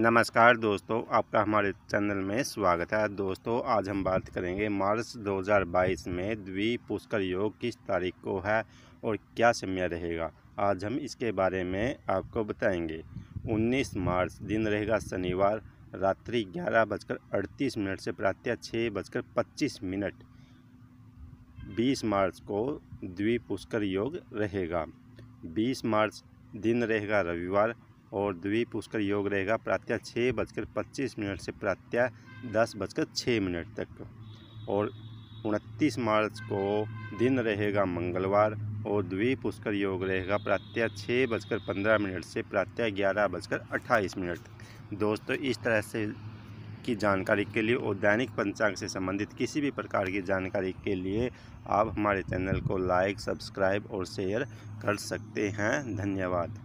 नमस्कार दोस्तों आपका हमारे चैनल में स्वागत है दोस्तों आज हम बात करेंगे मार्च 2022 में द्वि पुष्कर योग किस तारीख को है और क्या समय रहेगा आज हम इसके बारे में आपको बताएंगे 19 मार्च दिन रहेगा शनिवार रात्रि ग्यारह बजकर अड़तीस मिनट से प्रातः छः बजकर पच्चीस मिनट बीस मार्च को द्वि पुष्कर योग रहेगा बीस मार्च दिन रहेगा रविवार और द्वीप उसका योग रहेगा प्रातः छः बजकर पच्चीस मिनट से प्रातः दस बजकर छः मिनट तक और उनतीस मार्च को दिन रहेगा मंगलवार और द्वीप उसका योग रहेगा प्रातः छः बजकर पंद्रह मिनट से प्रातः ग्यारह बजकर अट्ठाईस मिनट तक दोस्तों इस तरह से की जानकारी के लिए और दैनिक पंचांग से संबंधित किसी भी प्रकार की जानकारी के लिए आप हमारे चैनल को लाइक सब्सक्राइब और शेयर कर सकते हैं धन्यवाद